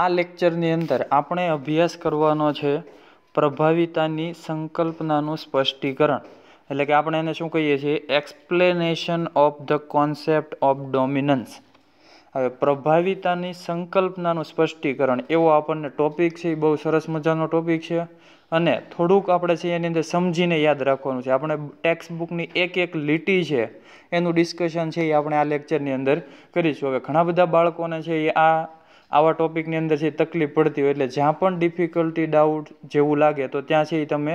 આ લેક્ચરની અંદર આપણે અભ્યાસ કરવાનો છે પ્રભાવિતાની સંકલ્પનાનું સ્પષ્ટીકરણ એટલે કે આપણે એને શું કહીએ છીએ explanation of the concept of dominance હવે પ્રભાવિતાની સંકલ્પનાનું સ્પષ્ટીકરણ એવો આપણને ટોપિક છે એ બહુ સરસ મજાનો ટોપિક છે અને થોડુંક આપણે છે એની અંદર સમજીને યાદ રાખવાનું છે આપણે ટેક્સ્ટ બુકની એક એક લીટી છે એનું ડિસ્કશન છે એ આપણે આ લેક્ચરની અંદર કરીશું હવે ઘણા બધા બાળકોને છે એ આ આવા ટોપિકની અંદર છે તકલીફ પડતી હોય એટલે જ્યાં પણ ડિફિકલ્ટી ડાઉટ જેવું લાગે તો ત્યાં છે એ તમે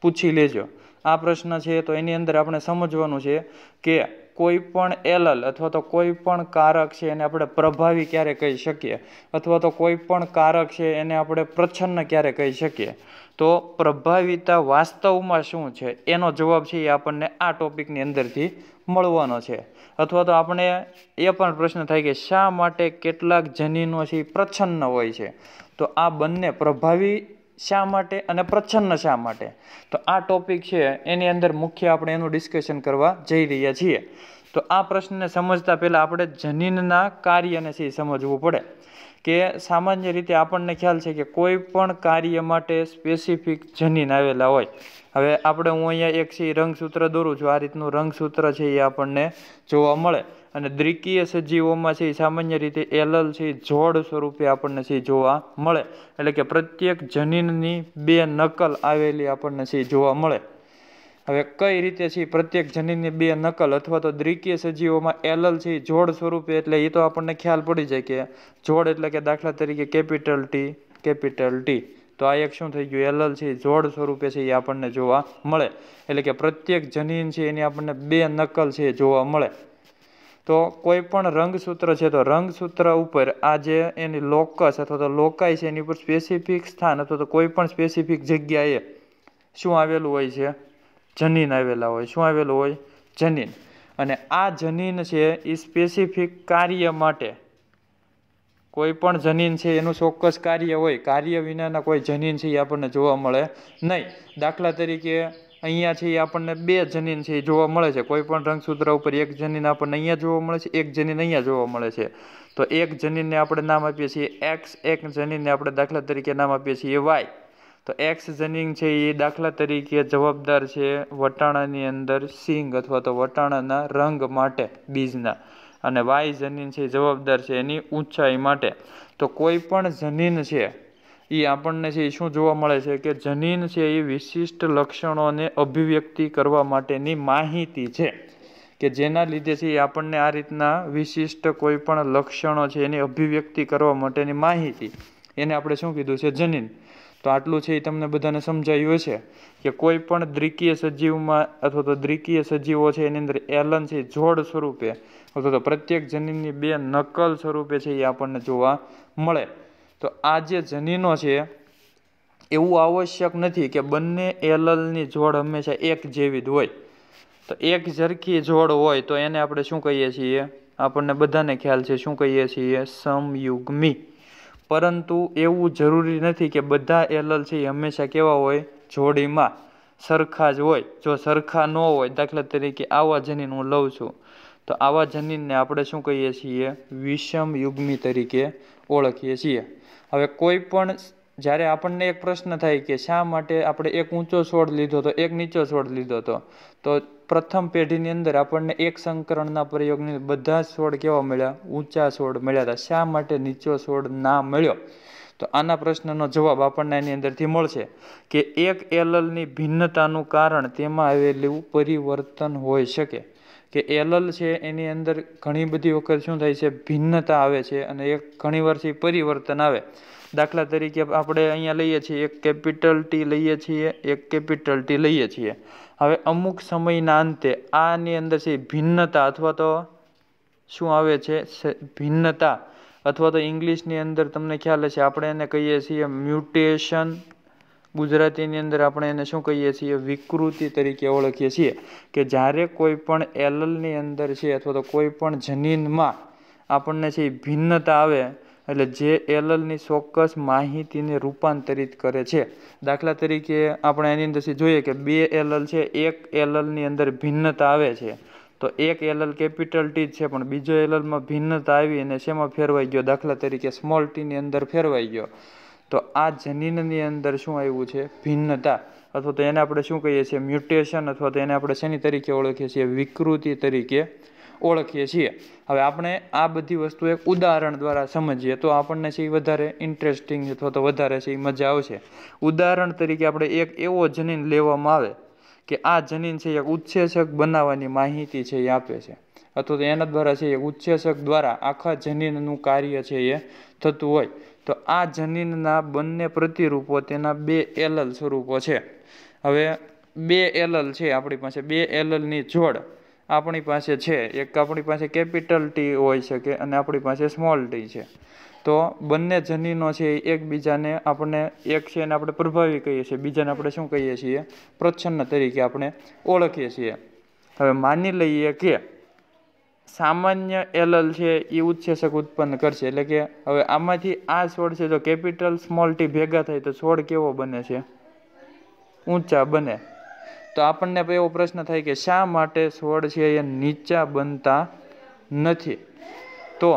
પૂછી લેજો આ પ્રશ્ન છે તો એની અંદર આપણે સમજવાનું છે કે કોઈ પણ એલલ અથવા તો કોઈ પણ કારક છે એને આપણે પ્રભાવી ક્યારે કહી શકીએ અથવા તો કોઈ પણ કારક છે એને આપણે પ્રછન્ન ક્યારે કહી શકીએ તો પ્રભાવિતા વાસ્તવમાં શું છે એનો જવાબ છે એ આપણને આ ટોપિકની અંદરથી મળવાનો છે અથવા તો આપણે એ પણ પ્રશ્ન થાય કે શા માટે કેટલાક જનીનો છે એ પ્રચ્છન્ન હોય છે તો આ બંને પ્રભાવી શા માટે અને પ્રચ્છન્ન શા માટે તો આ ટોપિક છે એની અંદર મુખ્ય આપણે એનું ડિસ્કશન કરવા જઈ રહ્યા છીએ તો આ પ્રશ્નને સમજતા પહેલાં આપણે જનીનના કાર્યને છે સમજવું પડે કે સામાન્ય રીતે આપણને ખ્યાલ છે કે કોઈ પણ કાર્ય માટે સ્પેસિફિક જનીન આવેલા હોય હવે આપણે હું અહીંયા એક છે રંગસૂત્ર દોરું છું આ રીતનું રંગસૂત્ર છે એ આપણને જોવા મળે અને દ્વિકીય સજીવોમાં છે એ સામાન્ય રીતે એલલ છે જોડ સ્વરૂપે આપણને છે જોવા મળે એટલે કે પ્રત્યેક જનીનની બે નકલ આવેલી આપણને છે જોવા મળે હવે કઈ રીતે છે પ્રત્યેક જનીનની બે નકલ અથવા તો દ્રિકીય સજીવોમાં એલલ છે જોડ સ્વરૂપે એટલે એ તો આપણને ખ્યાલ પડી જાય કે જોડ એટલે કે દાખલા તરીકે કેપિટલ ટી કેપિટલ ટી તો આ એક શું થઈ ગયું એલલ છે જોડ સ્વરૂપે છે એ આપણને જોવા મળે એટલે કે પ્રત્યેક જનીન છે એની આપણને બે નકલ છે જોવા મળે તો કોઈ પણ રંગસૂત્ર છે તો રંગસૂત્ર ઉપર આ જે એની લોકસ અથવા તો લોકાઈ છે એની ઉપર સ્પેસિફિક સ્થાન અથવા તો કોઈ પણ સ્પેસિફિક જગ્યાએ શું આવેલું હોય છે જનીન આવેલા હોય શું આવેલું હોય જનીન અને આ જનીન છે એ સ્પેસિફિક કાર્ય માટે કોઈ પણ જનીન છે એનું ચોક્કસ કાર્ય હોય કાર્ય વિનાના કોઈ જનીન છે એ આપણને જોવા મળે નહીં દાખલા તરીકે અહીંયા છે એ આપણને બે જનીન છે એ જોવા મળે છે કોઈ પણ રંગસૂત્ર ઉપર એક જનીન આપણને અહીંયા જોવા મળે છે એક જનીન અહીંયા જોવા મળે છે તો એક જનીનને આપણે નામ આપીએ છીએ એક્સ એક જનીનને આપણે દાખલા તરીકે નામ આપીએ છીએ વાય તો એક્સ જનિંગ છે એ દાખલા તરીકે જવાબદાર છે વટાણાની અંદર સિંગ અથવા તો વટાણાના રંગ માટે બીજના અને વાય જનીન છે જવાબદાર છે એની ઊંચાઈ માટે તો કોઈ પણ જનીન છે એ આપણને છે એ શું જોવા મળે છે કે જનીન છે એ વિશિષ્ટ લક્ષણોને અભિવ્યક્તિ કરવા માટેની માહિતી છે કે જેના લીધે છે એ આપણને આ રીતના વિશિષ્ટ કોઈ પણ લક્ષણો છે એની અભિવ્યક્તિ કરવા માટેની માહિતી એને આપણે શું કીધું છે જનીન તો આટલું છે એ તમને બધાને સમજાયું છે કે કોઈ પણ દ્વિકીય સજીવમાં અથવા તો દ્વિકીય સજીવો છે એની અંદર એલન છે જોડ સ્વરૂપે અથવા તો પ્રત્યેક જનીનની બે નકલ સ્વરૂપે છે એ આપણને જોવા મળે તો આ જે જનીનો છે એવું આવશ્યક નથી કે બંને એલલની જોડ હંમેશા એક જેવી જ હોય તો એક સરખી જોડ હોય તો એને આપણે શું કહીએ છીએ આપણને બધાને ખ્યાલ છે શું કહીએ છીએ સમયુગ્મી પરંતુ એવું જરૂરી નથી કે બધા એલએલસી હંમેશા કેવા હોય જોડીમાં સરખા જ હોય જો સરખા ન હોય દાખલા તરીકે આવા જનીન હું લઉં છું તો આવા જનીનને આપણે શું કહીએ છીએ વિષમ યુગ્મી તરીકે ઓળખીએ છીએ હવે કોઈ પણ જ્યારે આપણને એક પ્રશ્ન થાય કે શા માટે આપણે એક ઊંચો છોડ લીધો હતો એક નીચો છોડ લીધો હતો તો પ્રથમ પેઢીની અંદર આપણને એક સંકરણના પ્રયોગની બધા છોડ કેવા મળ્યા ઊંચા છોડ મળ્યા હતા શા માટે નીચો છોડ ના મળ્યો તો આના પ્રશ્નનો જવાબ આપણને એની અંદરથી મળશે કે એક એલલની ભિન્નતાનું કારણ તેમાં આવેલું પરિવર્તન હોઈ શકે કે એલલ છે એની અંદર ઘણી બધી વખત શું થાય છે ભિન્નતા આવે છે અને એક ઘણી વર્ષથી પરિવર્તન આવે દાખલા તરીકે આપણે અહીંયા લઈએ છીએ એક કેપિટલ ટી લઈએ છીએ એક કેપિટલ ટી લઈએ છીએ હવે અમુક સમયના અંતે આની અંદર છે ભિન્નતા અથવા તો શું આવે છે ભિન્નતા અથવા તો ઇંગ્લિશની અંદર તમને ખ્યાલ હશે આપણે એને કહીએ છીએ મ્યુટેશન ગુજરાતીની અંદર આપણે એને શું કહીએ છીએ વિકૃતિ તરીકે ઓળખીએ છીએ કે જ્યારે કોઈ પણ એલલની અંદર છે અથવા તો કોઈ પણ જનીનમાં આપણને છે ભિન્નતા આવે એટલે જે એલએલની ચોક્કસ માહિતીને રૂપાંતરિત કરે છે દાખલા તરીકે આપણે એની અંદરથી જોઈએ કે બે એલએલ છે એક એલએલની અંદર ભિન્નતા આવે છે તો એક એલએલ કેપિટલ ટી છે પણ બીજો એલએલમાં ભિન્નતા આવી અને શેમાં ફેરવાઈ ગયો દાખલા તરીકે સ્મોલ ટીની અંદર ફેરવાઈ ગયો તો આ જનીનની અંદર શું આવ્યું છે ભિન્નતા અથવા તો એને આપણે શું કહીએ છીએ મ્યુટેશન અથવા તો એને આપણે શેની તરીકે ઓળખીએ છીએ વિકૃતિ તરીકે ઓળખીએ છીએ હવે આપણે આ બધી વસ્તુ એક ઉદાહરણ દ્વારા સમજીએ તો આપણને છે એ વધારે ઇન્ટરેસ્ટિંગ અથવા તો વધારે છે એ મજા આવશે ઉદાહરણ તરીકે આપણે એક એવો જનીન લેવામાં આવે કે આ જનીન છે એક ઉચ્છેચક બનાવવાની માહિતી છે એ આપે છે અથવા તો એના દ્વારા છે એ ઉચ્છેચક દ્વારા આખા જનીનનું કાર્ય છે એ થતું હોય તો આ જનીનના બંને પ્રતિરૂપો તેના બે એલલ સ્વરૂપો છે હવે બે એલલ છે આપણી પાસે બે એલલની જોડ આપણી પાસે છે એક આપણી પાસે કેપિટલ ટી હોઈ શકે અને આપણી પાસે સ્મોલ ટી છે તો બંને જનીનો છે એ એકબીજાને આપણે એક છે એને આપણે પ્રભાવી કહીએ છીએ બીજાને આપણે શું કહીએ છીએ પ્રોત્સન્ન તરીકે આપણે ઓળખીએ છીએ હવે માની લઈએ કે સામાન્ય એલલ છે એ ઉત્સેચક ઉત્પન્ન કરશે એટલે કે હવે આમાંથી આ છોડ છે જો કેપિટલ સ્મોલ ટી ભેગા થાય તો છોડ કેવો બને છે ઊંચા બને તો આપણને એવો પ્રશ્ન થાય કે શા માટે છોડ છે એ નીચા બનતા નથી તો